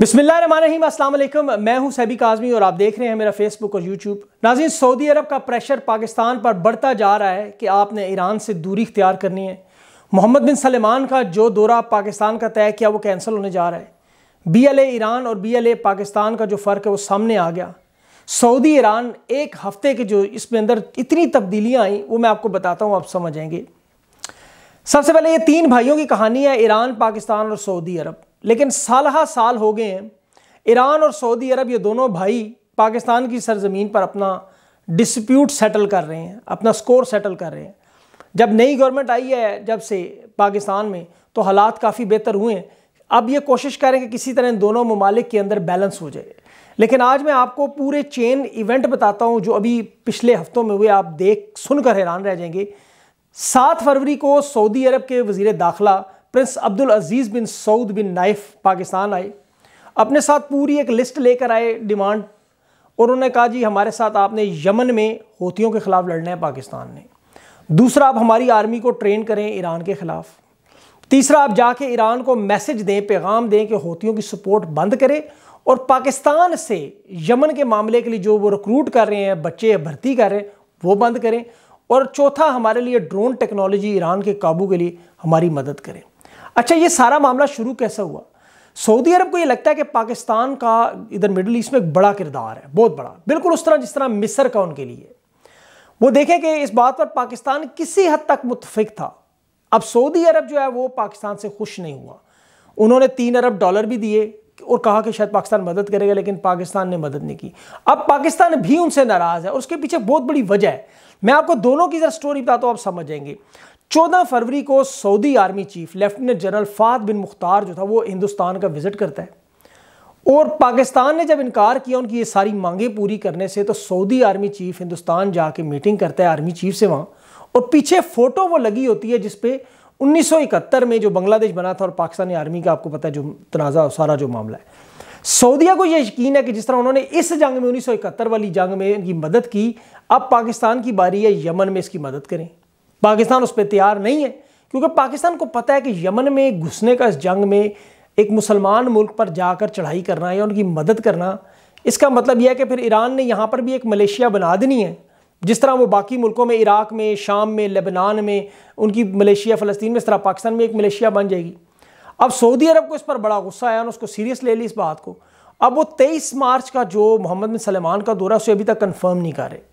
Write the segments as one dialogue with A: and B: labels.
A: बिस्मिल्लाम असलम मैं हूं सैबी काजमी और आप देख रहे हैं मेरा फेसबुक और यूट्यूब नाजिन सऊदी अरब का प्रेशर पाकिस्तान पर बढ़ता जा रहा है कि आपने ईरान से दूरी इख्तियार करनी है मोहम्मद बिन सलेमान का जो दौरा पाकिस्तान का तय किया वो कैंसिल होने जा रहा है बी एल एरान ईरान और बी एल ए पाकिस्तान का जो फ़र्क है वो सामने आ गया सऊदी ईरान एक हफ्ते के जो इसमें अंदर इतनी तब्दीलियाँ आई वो मैं आपको बताता हूँ आप समझेंगे सबसे पहले ये तीन भाइयों की कहानी है ईरान पाकिस्तान और सऊदी अरब लेकिन हा साल हो गए हैं ईरान और सऊदी अरब ये दोनों भाई पाकिस्तान की सरजमीन पर अपना डिस्प्यूट सेटल कर रहे हैं अपना स्कोर सेटल कर रहे हैं जब नई गवर्नमेंट आई है जब से पाकिस्तान में तो हालात काफ़ी बेहतर हुए हैं अब ये कोशिश करें कि किसी तरह दोनों ममालिक के अंदर बैलेंस हो जाए लेकिन आज मैं आपको पूरे चेन इवेंट बताता हूँ जो अभी पिछले हफ्तों में हुए आप देख सुनकर हैरान रह जाएंगे सात फरवरी को सऊदी अरब के वजीर दाखिला prince Abdul Aziz bin Saud bin Naif Pakistan आए अपने साथ पूरी एक लिस्ट लेकर आए डिमांड और उन्होंने कहा जी हमारे साथ आपने यमन में होतीयों के ख़िलाफ़ लड़ना है पाकिस्तान ने दूसरा आप हमारी आर्मी को ट्रेन करें ईरान के ख़िलाफ़ तीसरा आप जाके ईरान को मैसेज दें पैगाम दें कि होतीयों की सपोर्ट बंद करें और पाकिस्तान से यमन के मामले के लिए जो वो रिक्रूट कर रहे हैं बच्चे भर्ती कर रहे हैं वो बंद करें और चौथा हमारे लिए ड्रोन टेक्नोलॉजी ईरान के काबू के लिए हमारी मदद करें अच्छा ये सारा मामला शुरू कैसा हुआ सऊदी अरब को ये लगता है कि पाकिस्तान का इधर मिडल ईस्ट में एक बड़ा किरदार है बहुत बड़ा बिल्कुल उस तरह जिस तरह मिस्र का उनके लिए वो देखें कि इस बात पर पाकिस्तान किसी हद तक मुतफिक था अब सऊदी अरब जो है वो पाकिस्तान से खुश नहीं हुआ उन्होंने तीन अरब डॉलर भी दिए और कहा कि शायद पाकिस्तान मदद करेगा लेकिन पाकिस्तान ने मदद नहीं की अब पाकिस्तान भी उनसे नाराज़ है और उसके पीछे बहुत बड़ी वजह है मैं आपको दोनों की ज़रा स्टोरी बताता हूँ आप समझ जाएंगे 14 फरवरी को Saudi army chief lieutenant general फात बिन मुख्तार जो था वो हिंदुस्तान का विज़िट करता है और पाकिस्तान ने जब इनकार किया उनकी ये सारी मांगें पूरी करने से तो सऊदी आर्मी चीफ हिंदुस्तान जाके मीटिंग करता है आर्मी चीफ से वहाँ और पीछे फ़ोटो वो लगी होती है जिसपे इकहत्तर में जो बांग्लादेश बना था और पाकिस्तानी आर्मी का आपको पता है जो तनाज़ा सारा जो मामला है सऊदिया को ये यकीन है कि जिस तरह उन्होंने इस जंग में इकहत्तर वाली जंग में इनकी मदद की अब पाकिस्तान की बारी है यमन में इसकी मदद करें पाकिस्तान उस पर तैयार नहीं है क्योंकि पाकिस्तान को पता है कि यमन में घुसने का इस जंग में एक मुसलमान मुल्क पर जाकर चढ़ाई करना या उनकी मदद करना इसका मतलब यह है कि फिर ईरान ने यहाँ पर भी एक मलेशिया बना देनी है जिस तरह वो बाकी मुल्कों में इराक़ में शाम में लेबनान में उनकी मलेशिया फ़लस्तीन में इस तरह पाकिस्तान में एक मलेशिया बन जाएगी अब सऊदी अरब को इस पर बड़ा गुस्सा आया और उसको सीरियस ले ली इस बात को अब वो तेईस मार्च का जो मोहम्मद बिन सलमान का दौरा उसे अभी तक कन्फर्म नहीं कर रहे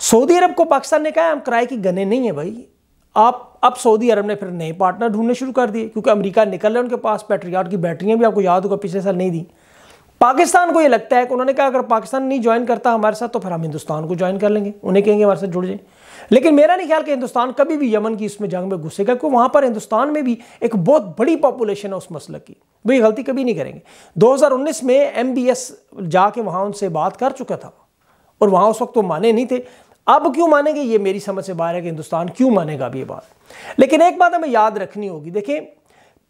A: सऊदी अरब को पाकिस्तान ने कहा हम किराए की गने नहीं है भाई आप अब सऊदी अरब ने फिर नए पार्टनर ढूंढने शुरू कर दिए क्योंकि अमेरिका निकल रहे उनके पास पेट्रियाट की बैटरियां भी आपको याद होगा पिछले साल नहीं दी पाकिस्तान को ये लगता है कि उन्होंने कहा अगर पाकिस्तान नहीं ज्वाइन करता हमारे साथ तो फिर हम हिंदुस्तान को ज्वाइन कर लेंगे उन्हें कहेंगे हमारे साथ जुड़ जाए लेकिन मेरा नहीं ख्याल कि हिंदुस्तान कभी भी यमन की इसमें जंग में घुसेगा क्योंकि वहाँ पर हिंदुस्तान में भी एक बहुत बड़ी पॉपुलेशन है उस मसल की वो ये गलती कभी नहीं करेंगे 2019 में एम बी एस जाके वहाँ उनसे बात कर चुका था और वहाँ उस वक्त वो माने नहीं थे अब क्यों मानेंगे ये मेरी समझ से बाहर है कि हिंदुस्तान क्यों मानेगा अब ये बात लेकिन एक बात हमें याद रखनी होगी देखिए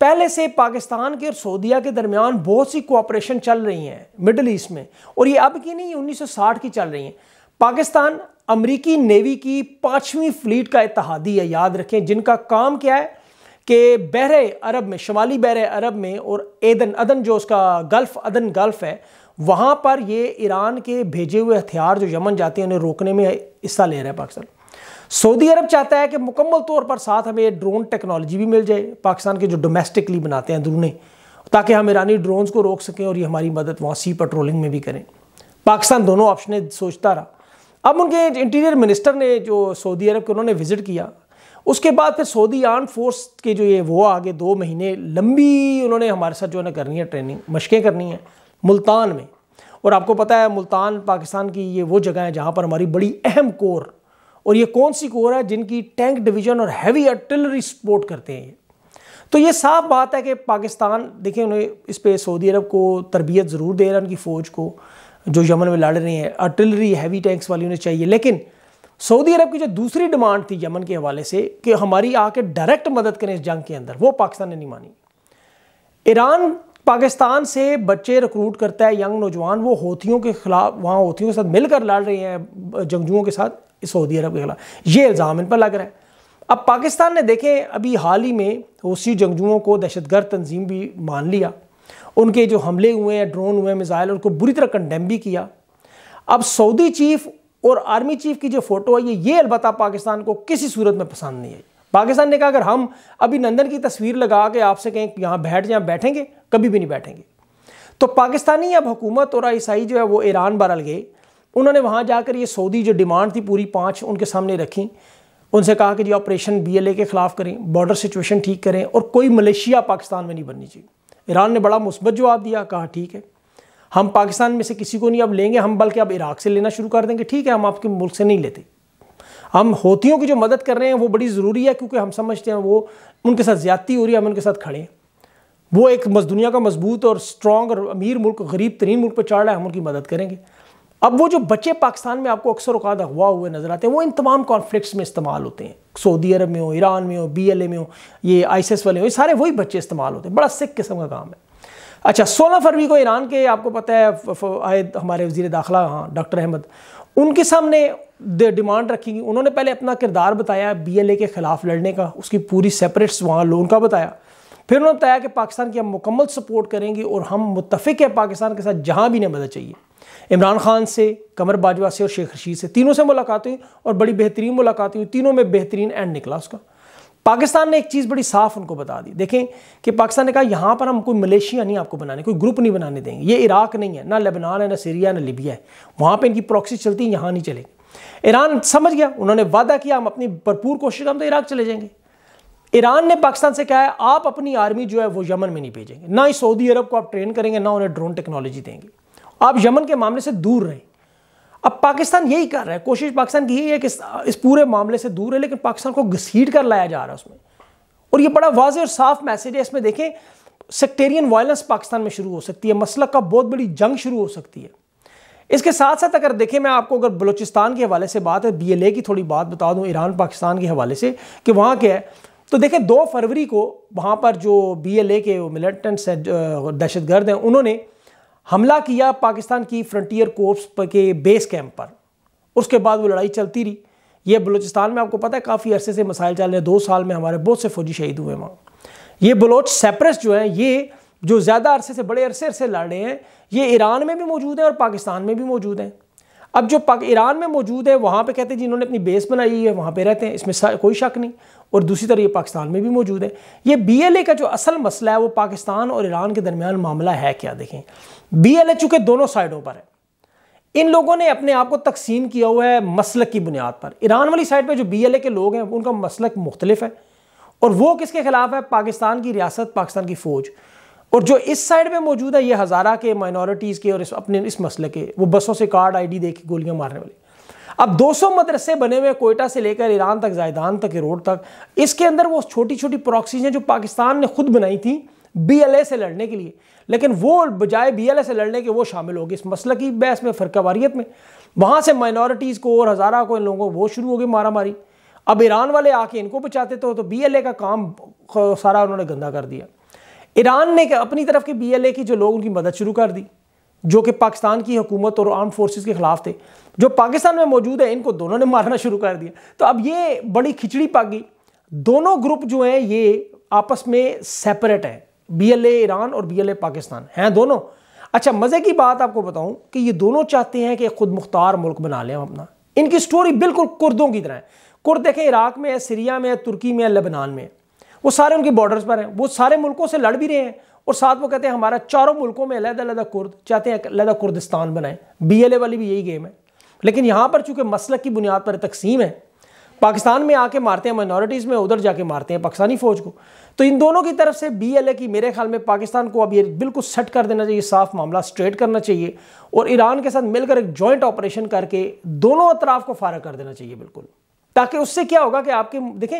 A: पहले से पाकिस्तान के और सऊदिया के दरमियान बहुत सी कोऑपरेशन चल रही हैं मिडल ईस्ट में और ये अब की नहीं उन्नीस सौ की चल रही हैं पाकिस्तान अमरीकी नेवी की पाँचवीं फ्लीट का इतिहादी है याद रखें जिनका काम क्या है कि बहर अरब में शमाली बहर अरब में और एदन अदन जो उसका गल्फ अदन गल्फ है वहाँ पर ये ईरान के भेजे हुए हथियार जो यमन जाते हैं उन्हें रोकने में हिस्सा ले रहा है पाकिस्तान सऊदी अरब चाहता है कि मुकम्मल तौर पर साथ हमें ड्रोन टेक्नोलॉजी भी मिल जाए पाकिस्तान के जो डोमेस्टिकली बनाते हैं अंदरूने ताकि हम ईरानी ड्रोन्स को रोक सकें और ये हमारी मदद वहाँ सी पेट्रोलिंग में भी करें पाकिस्तान दोनों ऑप्शन सोचता रहा अब उनके इंटीरियर मिनिस्टर ने जो सऊदी अरब के उन्होंने विज़िट किया उसके बाद फिर सऊदी आर्म फोर्स के जो ये वो आगे दो महीने लंबी उन्होंने हमारे साथ जो है ना करनी है ट्रेनिंग मशकें करनी है मुल्तान में और आपको पता है मुल्तान पाकिस्तान की ये वो जगह है जहाँ पर हमारी बड़ी अहम कोर और ये कौन सी कोर है जिनकी टैंक डिवीज़न और हैवी आर्टिलरी सपोर्ट करते हैं ये तो ये साफ बात है कि पाकिस्तान देखिए उन्हें इस पर सऊदी अरब को तरबियत ज़रूर दे रहा है उनकी फ़ौज को जो यमन में लड़ रहे हैं आर्टिलरी हैवी टैंक्स वाली उन्हें चाहिए लेकिन सऊदी अरब की जो दूसरी डिमांड थी यमन के हवाले से कि हमारी आके डायरेक्ट मदद करें इस जंग के अंदर वो पाकिस्तान ने नहीं मानी ईरान पाकिस्तान से बच्चे रिक्रूट करता है यंग नौजवान वो होतियों के खिलाफ वहाँ होतियों के साथ मिलकर लड़ रहे हैं जंगजुओं के साथ सऊदी अरब के खिलाफ ये इल्ज़ाम इन पर लग रहा है अब पाकिस्तान ने देखें अभी हाल ही में उसी जंगजुओं को दहशतगर्द तंजीम भी मान लिया उनके जो हमले हुए हैं ड्रोन हुए मिज़ाइल उनको बुरी तरह कंडेम भी किया अब सऊदी चीफ और आर्मी चीफ की जो फ़ोटो है ये ये पाकिस्तान को किसी सूरत में पसंद नहीं आई पाकिस्तान ने कहा अगर हम अभी नंदन की तस्वीर लगा के आपसे कहें यहाँ बैठ जाए बैठेंगे कभी भी नहीं बैठेंगे तो पाकिस्तानी अब हुकूमत और ईसाई जो है वो ईरान बरल गए उन्होंने वहाँ जाकर ये सऊदी जो डिमांड थी पूरी पाँच उनके सामने रखी उनसे कहा कि जी ऑपरेशन बीएलए के ख़िलाफ़ करें बॉर्डर सिचुएशन ठीक करें और कोई मलेशिया पाकिस्तान में नहीं बननी चाहिए ईरान ने बड़ा मुस्बत जवाब दिया कहा ठीक है हम पाकिस्तान में से किसी को नहीं अब लेंगे हम बल्कि अब इराक़ से लेना शुरू कर देंगे ठीक है हम आपके मुल्क से नहीं लेते हम होतीयों की जो मदद कर रहे हैं वो बड़ी ज़रूरी है क्योंकि हम समझते हैं वो उनके साथ ज़्यादती हो रही है हम उनके साथ खड़े हैं वो एक दुनिया का मजबूत और स्ट्रॉन्ग और अमीर मुल्क गरीब तरीन मुल्क पर चढ़ रहा है हम उनकी मदद करेंगे अब वो जो बच्चे पाकिस्तान में आपको अक्सर अवकात अगवा हुए नज़र आते हैं वो इन तमाम कॉन्फ्लिक्ट्स में इस्तेमाल होते हैं सऊदी अरब में हो ईरान में हो बी एल ए में हो ये आईसीएस वाले हो ये सारे वही बच्चे इस्तेमाल होते हैं बड़ा सिख किस्म का काम है अच्छा सोलह फरवरी को ईरान के आपको पता है आए हमारे वजीर दाखिला हाँ डॉक्टर अहमद उनके सामने डिमांड रखेंगी उन्होंने पहले अपना किरदार बताया बीएलए के ख़िलाफ़ लड़ने का उसकी पूरी सेपरेट्स वहाँ लोन का बताया फिर उन्होंने बताया कि पाकिस्तान की हम मुकम्मल सपोर्ट करेंगे और हम मुतफ़िक है पाकिस्तान के साथ जहाँ भी नहीं मदद चाहिए इमरान खान से कमर बाजवा से और शेख रशीद से तीनों से मुलाकात हुई और बड़ी बेहतरीन मुलाकात हुई तीनों में बेहतरीन एंड निकला उसका पाकिस्तान ने एक चीज़ बड़ी साफ उनको बता दी देखें कि पाकिस्तान ने कहा यहाँ पर हम कोई मलेशिया नहीं आपको बनाने कोई ग्रुप नहीं बनाने देंगे ये इराक नहीं है ना लेबनान है ना सीरिया ना लिबिया है वहाँ पर इनकी प्रॉक्सी चलती है यहाँ नहीं चलेगी ईरान समझ गया उन्होंने वादा किया हम अपनी भरपूर कोशिश हम तो इराक चले जाएंगे ईरान ने पाकिस्तान से कहा है आप अपनी आर्मी जो है वो यमन में नहीं भेजेंगे ना ही सऊदी अरब को आप ट्रेन करेंगे ना उन्हें ड्रोन टेक्नोलॉजी देंगे आप यमन के मामले से दूर रहें अब पाकिस्तान यही कर रहा है कोशिश पाकिस्तान की यही है कि इस पूरे मामले से दूर है लेकिन पाकिस्तान को घसीट कर लाया जा रहा है उसमें और ये बड़ा वाज और साफ मैसेज है इसमें देखें सेक्टेरियन वायलेंस पाकिस्तान में शुरू हो सकती है मसलक का बहुत बड़ी जंग शुरू हो सकती है इसके साथ साथ अगर देखें मैं आपको अगर बलूचिस्तान के हवाले से बात है बीएलए की थोड़ी बात बता दूं ईरान पाकिस्तान के हवाले से कि वहाँ क्या है तो देखें दो फरवरी को वहाँ पर जो बीएलए के मिलिटेंट्स हैं दहशतगर्द हैं उन्होंने हमला किया पाकिस्तान की फ्रंटियर कोर्प्स के बेस कैंप पर उसके बाद वो लड़ाई चलती रही ये बलूचिस्तान में आपको पता है काफ़ी अरसे से मसाइल चल रहे हैं दो साल में हमारे बहुत से फौजी शहीद हुए वहाँ ये बलोच सेप्रेस जो हैं ये जो ज़्यादा अरसे से बड़े अरसे से लड़ रहे हैं ये ईरान में भी मौजूद हैं और पाकिस्तान में भी मौजूद हैं अब जो ईरान में मौजूद है वहाँ पे कहते हैं जिन्होंने अपनी बेस बनाई है वहाँ पे रहते हैं इसमें कोई शक नहीं और दूसरी तरह ये पाकिस्तान में भी मौजूद है ये बीएलए का जो असल मसला है वो पाकिस्तान और ईरान के दरमियान मामला है क्या देखें बीएलए चूँकि दोनों साइडों पर है इन लोगों ने अपने आप को तकसीम किया हुआ है मसलक की बुनियाद पर ईरान वाली साइड पर जो ए के लोग हैं उनका मसलक मुख्तलिफ है और वो किसके खिलाफ है पाकिस्तान की रियासत पाकिस्तान की फ़ौज और जो इस साइड में मौजूद है ये हज़ारा के माइनॉरिटीज़ के और इस अपने इस मसले के वो बसों से कार्ड आईडी दे के गोलियां मारने वाले अब 200 मदरसे बने हुए कोयटा से लेकर ईरान तक जायदान तक रोड तक इसके अंदर वो छोटी छोटी प्रॉक्सीज हैं जो पाकिस्तान ने खुद बनाई थी ए से लड़ने के लिए लेकिन वो बजाय ए से लड़ने के वो शामिल हो गए इस मसल की बहस में फ़रकावारीत में वहाँ से माइनॉरिटीज़ को और हज़ारा को इन लोगों को वो शुरू हो गई मारा मारी अब ईरान वाले आके इनको बचाते तो, तो बी का काम सारा उन्होंने गंदा कर दिया ईरान ने अपनी तरफ के बीएलए की जो लोग उनकी मदद शुरू कर दी जो कि पाकिस्तान की हुकूमत और आर्म फोर्सेस के खिलाफ थे जो पाकिस्तान में मौजूद है इनको दोनों ने मारना शुरू कर दिया तो अब ये बड़ी खिचड़ी पागी दोनों ग्रुप जो हैं ये आपस में सेपरेट हैं बीएलए ईरान और बीएलए पाकिस्तान हैं दोनों अच्छा मज़े की बात आपको बताऊं कि ये दोनों चाहते हैं कि खुद मुख्तार मुल्क बना लें अपना इनकी स्टोरी बिल्कुल कुर्दों की तरह है कुर्द देखें इराक में है सीरिया में है तुर्की में है लेबनान में है वो सारे उनके बॉर्डर्स पर हैं वो सारे मुल्कों से लड़ भी रहे हैं और साथ वो कहते हैं हमारा चारों मुल्कों में अलहदा अलहदा कुर्द चाहते हैं अलहदा कुर्दिस्तान बनाएं बी एल ए वाली भी यही गेम है लेकिन यहाँ पर चूँकि मसलक की बुनियाद पर तकसीम है पाकिस्तान में आके मारते हैं माइनॉरिटीज़ में उधर जाके मारते हैं पाकिस्तानी फ़ौज को तो इन दोनों की तरफ से बी एल ए की मेरे ख्याल में पाकिस्तान को अब ये बिल्कुल सेट कर देना चाहिए साफ मामला स्ट्रेट करना चाहिए और ईरान के साथ मिलकर एक जॉइंट ऑपरेशन करके दोनों अतराफ को फारग कर देना चाहिए बिल्कुल ताकि उससे क्या होगा कि आपके देखें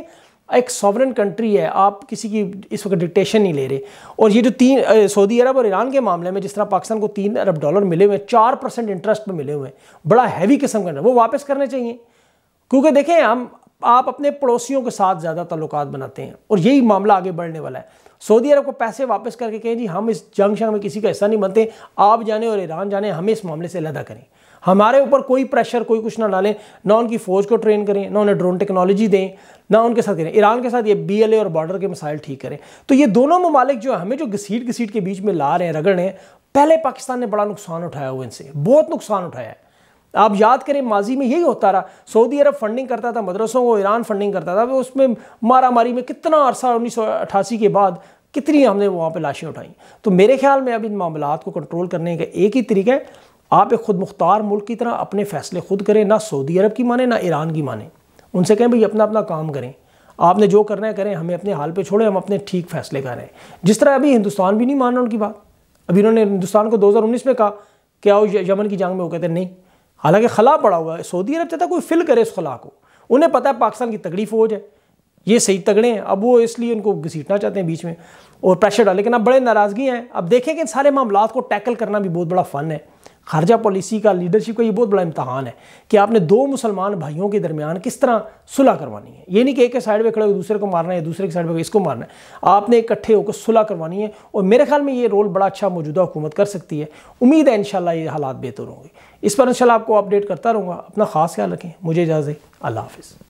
A: एक सॉवरन कंट्री है आप किसी की इस वक्त डिक्टेशन नहीं ले रहे और ये जो तीन सऊदी अरब और ईरान के मामले में जिस तरह पाकिस्तान को तीन अरब डॉलर मिले हुए हैं चार परसेंट इंटरेस्ट पर मिले हुए हैं बड़ा हैवी किस्म का वो वापस करने चाहिए क्योंकि देखें हम आप अपने पड़ोसियों के साथ ज़्यादा तल्लुक बनाते हैं और यही मामला आगे बढ़ने वाला है सऊदी अरब को पैसे वापस करके कहें जी हम इस जंग शंग में किसी का हिस्सा नहीं बनते आप जाने और ईरान जाने हमें इस मामले से अलहदा करें हमारे ऊपर कोई प्रेशर कोई कुछ ना डालें ना उनकी फ़ौज को ट्रेन करें ना उन्हें ड्रोन टेक्नोलॉजी दें ना उनके साथ करें ईरान के साथ ये बी एल ए और बॉर्डर के मिसाइल ठीक करें तो ये दोनों ममालिक जो हमें जो घसीट घसीट के बीच में ला रहे हैं रगड़ रहे हैं पहले पाकिस्तान ने बड़ा नुकसान उठाया हुआ इनसे बहुत नुकसान उठाया है आप याद करें माजी में यही होता रहा सऊदी अरब फंडिंग करता था मदरसों को ईरान फंडिंग करता था उसमें मारा मारी में कितना अरसा उन्नीस के बाद कितनी हमने वहाँ पर लाशें उठाई तो मेरे ख्याल में अब इन मामला को कंट्रोल करने का एक ही तरीका है आप एक खुद मुख्तार मुल्क की तरह अपने फैसले खुद करें ना सऊदी अरब की माने ना ईरान की माने उनसे कहें भाई अपना अपना काम करें आपने जो करना है करें हमें अपने हाल पे छोड़ें हम अपने ठीक फैसले कर रहे हैं जिस तरह अभी हिंदुस्तान भी नहीं मान रहा उनकी बात अभी उन्होंने हिंदुस्तान को 2019 में कहा कि आओ यमन की जंग में वो कहते नहीं हालांकि खला पड़ा हुआ है सऊदी अरब चाहता कोई फिल करे उस खला को उन्हें पता है पाकिस्तान की तगड़ी फौज है ये सही तगड़े हैं अब वो इसलिए उनको घसीटना चाहते हैं बीच में और प्रेशर डाले लेकिन अब बड़े नाराज़गी हैं अब देखें कि इन सारे मामला को टैकल करना भी बहुत बड़ा फ़न है खारजा पॉलिसी का लीडरशिप का ये बहुत बड़ा इम्तहान है कि आपने दो मुसलमान भाइयों के दरमियान किस तरह सुलह करवानी है ये नहीं कि एक के साइड पे खड़े हो दूसरे को मारना है दूसरे के साइड पे इसको मारना है आपने इकट्ठे होकर सुलह करवानी है और मेरे ख्याल में ये रोल बड़ा अच्छा मौजूदा हुकूमत कर सकती है उम्मीद है इन ये हालात बेहतर होंगे इस पर इन आपको अपडेट करता रहूँगा अपना खास ख्याल रखें मुझे इजाज़त अल्लाह हाफिज़